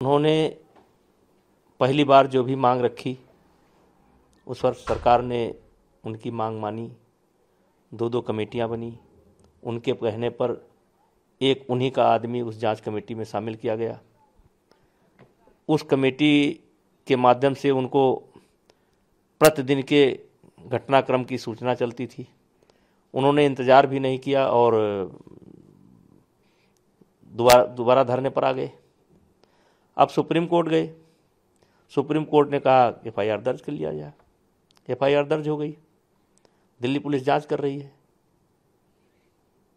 उन्होंने पहली बार जो भी मांग रखी उस पर सरकार ने उनकी मांग मानी दो दो कमेटियां बनी उनके कहने पर एक उन्हीं का आदमी उस जांच कमेटी में शामिल किया गया उस कमेटी के माध्यम से उनको प्रतिदिन के घटनाक्रम की सूचना चलती थी उन्होंने इंतज़ार भी नहीं किया और दोबारा दोबारा धरने पर आ गए अब सुप्रीम कोर्ट गए सुप्रीम कोर्ट ने कहा एफ आई आर दर्ज कर लिया जाए एफ आई दर्ज हो गई दिल्ली पुलिस जांच कर रही है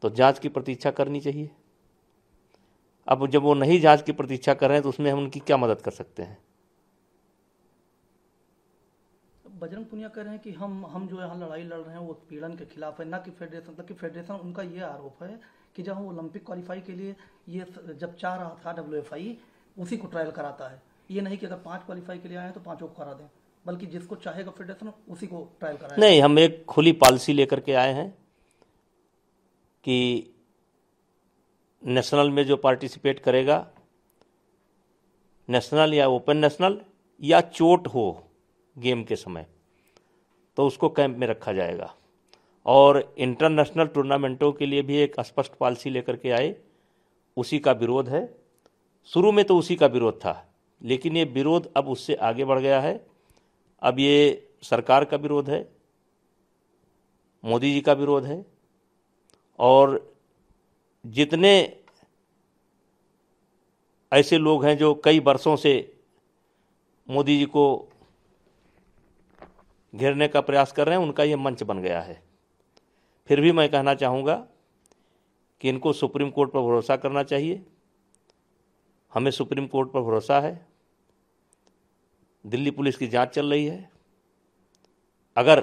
तो जांच की प्रतीक्षा करनी चाहिए अब जब वो नहीं जांच की प्रतीक्षा कर रहे हैं तो उसमें हम उनकी क्या मदद कर सकते हैं बजरंग पुनिया कह रहे हैं कि हम हम जो यहाँ लड़ाई लड़ रहे हैं वो उत्पीड़न के खिलाफ है ना कि फेडरेशन मतलब कि फेडरेशन उनका ये आरोप है कि जब हम ओलंपिक क्वालिफाई के लिए ये जब चाह रहा था डब्ल्यू उसी को ट्रायल कराता है ये नहीं कि अगर पांच क्वालिफाई के लिए आए तो पांचों को करा दें बल्कि जिसको चाहेगा फेडरेशन उसी को ट्रायल कराए नहीं हम एक खुली पॉलिसी लेकर के आए हैं कि नेशनल में जो पार्टिसिपेट करेगा नेशनल या ओपन नेशनल या चोट हो गेम के समय तो उसको कैंप में रखा जाएगा और इंटरनेशनल टूर्नामेंटों के लिए भी एक स्पष्ट पॉलिसी लेकर के आए उसी का विरोध है शुरू में तो उसी का विरोध था लेकिन ये विरोध अब उससे आगे बढ़ गया है अब ये सरकार का विरोध है मोदी जी का विरोध है और जितने ऐसे लोग हैं जो कई वर्षों से मोदी जी को घेरने का प्रयास कर रहे हैं उनका ये मंच बन गया है फिर भी मैं कहना चाहूँगा कि इनको सुप्रीम कोर्ट पर भरोसा करना चाहिए हमें सुप्रीम कोर्ट पर भरोसा है दिल्ली पुलिस की जांच चल रही है अगर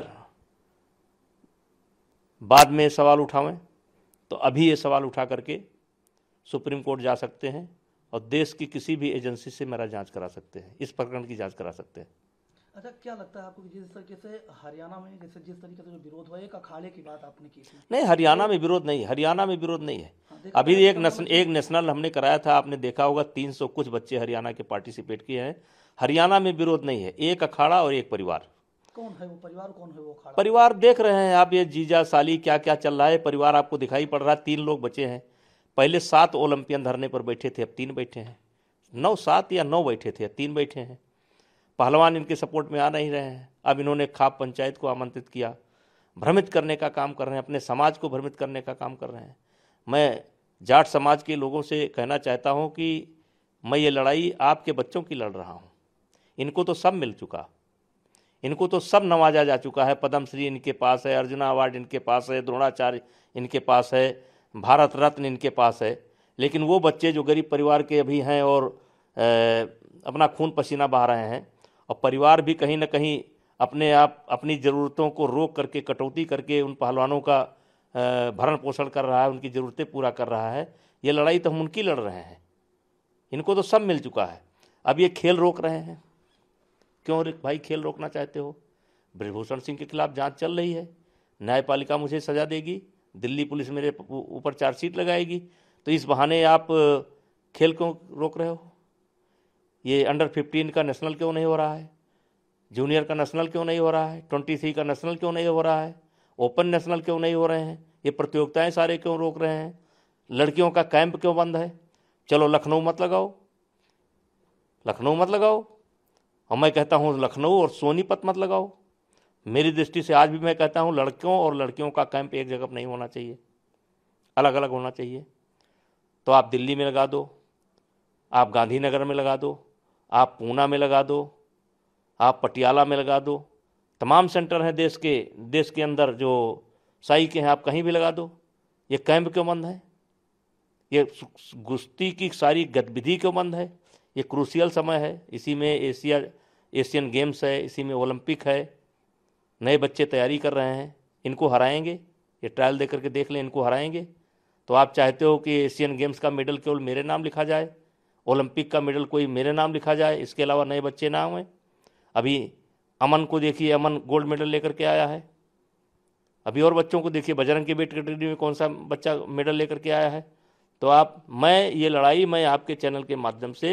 बाद में सवाल उठावें तो अभी ये सवाल उठा करके सुप्रीम कोर्ट जा सकते हैं और देश की किसी भी एजेंसी से मेरा जांच करा सकते हैं इस प्रकरण की जांच करा सकते हैं अच्छा क्या लगता है आपको जिस तरीके से हरियाणा में जैसे जिस तरीके से जो विरोध हुआ एक अखाड़े की बात आपने की थी नहीं हरियाणा में विरोध नहीं हरियाणा में विरोध नहीं है हाँ, अभी एक तो नेशन एक नेशनल हमने कराया था आपने देखा होगा तीन सौ कुछ बच्चे हरियाणा के पार्टिसिपेट किए हैं हरियाणा में विरोध नहीं है एक अखाड़ा और एक परिवार कौन है वो परिवार कौन है वो अखाड़ा परिवार देख रहे हैं आप ये जीजा साली क्या क्या चल रहा है परिवार आपको दिखाई पड़ रहा है तीन लोग बचे हैं पहले सात ओलंपियन धरने पर बैठे थे अब तीन बैठे हैं नौ सात या नौ बैठे थे तीन बैठे हैं पहलवान इनके सपोर्ट में आ नहीं रहे हैं अब इन्होंने खाप पंचायत को आमंत्रित किया भ्रमित करने का काम कर रहे हैं अपने समाज को भ्रमित करने का काम कर रहे हैं मैं जाट समाज के लोगों से कहना चाहता हूँ कि मैं ये लड़ाई आपके बच्चों की लड़ रहा हूँ इनको तो सब मिल चुका इनको तो सब नवाजा जा चुका है पद्मश्री इनके पास है अर्जुना अवार्ड इनके पास है द्रोणाचार्य इनके पास है भारत रत्न इनके पास है लेकिन वो बच्चे जो गरीब परिवार के अभी हैं और ए, अपना खून पसीना बहा रहे हैं और परिवार भी कहीं ना कहीं अपने आप अपनी ज़रूरतों को रोक करके कटौती करके उन पहलवानों का भरण पोषण कर रहा है उनकी ज़रूरतें पूरा कर रहा है ये लड़ाई तो हम उनकी लड़ रहे हैं इनको तो सब मिल चुका है अब ये खेल रोक रहे हैं क्यों भाई खेल रोकना चाहते हो ब्रजभूषण सिंह के खिलाफ जांच चल रही है न्यायपालिका मुझे सजा देगी दिल्ली पुलिस मेरे ऊपर चार्जशीट लगाएगी तो इस बहाने आप खेल क्यों रोक रहे हो ये अंडर फिफ्टीन का नेशनल क्यों नहीं हो रहा है जूनियर का नेशनल क्यों नहीं हो रहा है ट्वेंटी थ्री का नेशनल क्यों नहीं हो रहा है ओपन नेशनल क्यों नहीं हो रहे हैं ये प्रतियोगिताएं सारे क्यों रोक रहे हैं लड़कियों का कैंप क्यों बंद है चलो लखनऊ मत लगाओ लखनऊ मत लगाओ और मैं कहता हूँ लखनऊ और सोनीपत मत लगाओ मेरी दृष्टि से आज भी मैं कहता हूँ लड़कियों और लड़कियों का कैंप एक जगह पर नहीं होना चाहिए अलग अलग होना चाहिए तो आप दिल्ली में लगा दो आप गांधीनगर में लगा दो आप पूना में लगा दो आप पटियाला में लगा दो तमाम सेंटर हैं देश के देश के अंदर जो साई के हैं आप कहीं भी लगा दो ये कैंप क्यों बंद है ये गुश्ती की सारी गतिविधि क्यों बंद है ये क्रूसियल समय है इसी में एशिया एशियन गेम्स है इसी में ओलंपिक है नए बच्चे तैयारी कर रहे हैं इनको हराएंगे ये ट्रायल दे करके देख लें इनको हराएंगे तो आप चाहते हो कि एशियन गेम्स का मेडल केवल मेरे नाम लिखा जाए ओलंपिक का मेडल कोई मेरे नाम लिखा जाए इसके अलावा नए बच्चे ना हुए अभी अमन को देखिए अमन गोल्ड मेडल लेकर के आया है अभी और बच्चों को देखिए बजरंग के बेट कैटेगरी में कौन सा बच्चा मेडल लेकर के आया है तो आप मैं ये लड़ाई मैं आपके चैनल के माध्यम से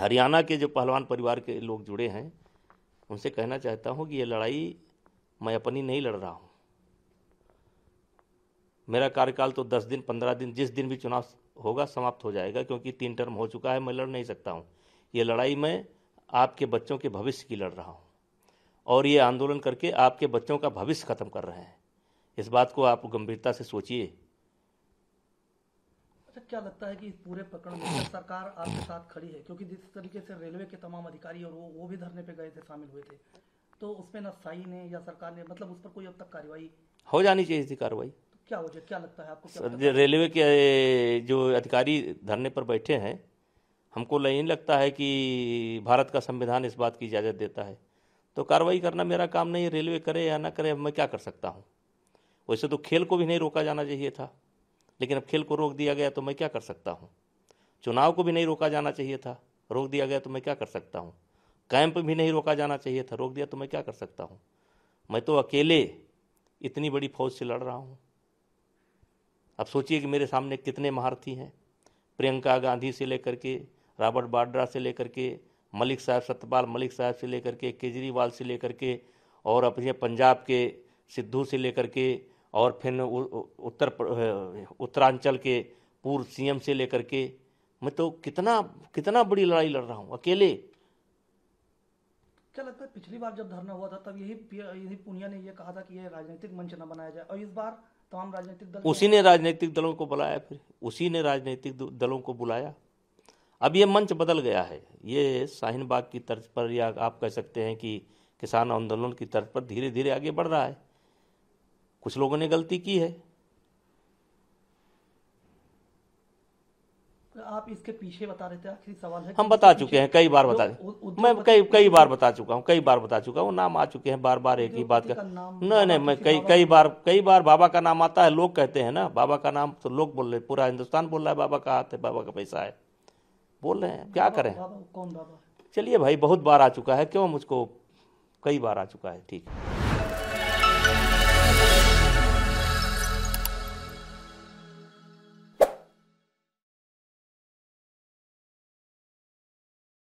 हरियाणा के जो पहलवान परिवार के लोग जुड़े हैं उनसे कहना चाहता हूँ कि ये लड़ाई मैं अपनी नहीं लड़ रहा हूँ मेरा कार्यकाल तो दस दिन पंद्रह दिन जिस दिन भी चुनाव होगा समाप्त हो जाएगा क्योंकि तीन टर्म हो चुका है मैं लड़ नहीं सकता हूँ ये लड़ाई मैं आपके बच्चों के भविष्य की लड़ रहा हूँ और ये आंदोलन करके आपके बच्चों का भविष्य खत्म कर रहे हैं इस बात को आप गंभीरता से सोचिए अच्छा क्या लगता है कि पूरे प्रकरण में सरकार आपके साथ खड़ी है क्योंकि जिस तरीके से रेलवे के तमाम अधिकारी और वो वो भी धरने पे गए थे शामिल हुए थे तो उसमें ना साई ने या सरकार ने मतलब उस पर कोई अब तक कार्रवाई हो जानी चाहिए थी कार्रवाई क्या वजह क्या लगता है आपको सर रेलवे के जो अधिकारी धरने पर बैठे हैं हमको नहीं लगता है कि भारत का संविधान इस बात की इजाज़त देता है तो कार्रवाई करना मेरा काम नहीं है रेलवे करे या ना करे मैं क्या कर सकता हूँ वैसे तो खेल को भी नहीं रोका जाना चाहिए था लेकिन अब खेल को रोक दिया गया तो मैं क्या कर सकता हूँ चुनाव को भी नहीं रोका जाना चाहिए था रोक दिया गया तो मैं क्या कर सकता हूँ कैंप भी नहीं रोका जाना चाहिए था रोक दिया तो मैं क्या कर सकता हूँ मैं तो अकेले इतनी बड़ी फौज से लड़ रहा हूँ अब सोचिए कि मेरे सामने कितने महारथी हैं प्रियंका गांधी से लेकर के रॉबर्ट बाड्रा से लेकर के मलिक साहब सत्यपाल मलिक साहब से लेकर के केजरीवाल से लेकर के और अपने पंजाब के सिद्धू से लेकर के और फिर उत्तर उत्तरांचल के पूर्व सीएम से लेकर के मैं तो कितना कितना बड़ी लड़ाई लड़ रहा हूँ अकेले क्या लगता है पिछली बार जब धरना हुआ था तब यही यही पुनिया ने यह कहा था कि यह राजनीतिक मंच न बनाया जाए और इस बार राजनीतिक दल उसी ने राजनीतिक दलों को बुलाया फिर उसी ने राजनीतिक दलों को बुलाया अब ये मंच बदल गया है ये शाहीन बाग की तर्ज पर या आप कह सकते हैं कि किसान आंदोलन की तर्ज पर धीरे धीरे आगे बढ़ रहा है कुछ लोगों ने गलती की है आप इसके पीछे बता रहे थे आखिरी सवाल है हम बता चुके हैं कई बार बता मैं कई कई बार बता चुका हूँ कई बार बता चुका हूँ नाम आ चुके हैं बार बार एक ही बात का नहीं नहीं मैं कई कई बार कई बार बाबा का नाम आता है लोग कहते हैं ना बाबा का नाम तो लोग बोल रहे पूरा हिंदुस्तान बोल रहा है बाबा का हाथ है बाबा का पैसा है बोल रहे हैं क्या करें कौन बाबा चलिए भाई बहुत बार आ चुका है क्यों मुझको कई बार आ चुका है ठीक है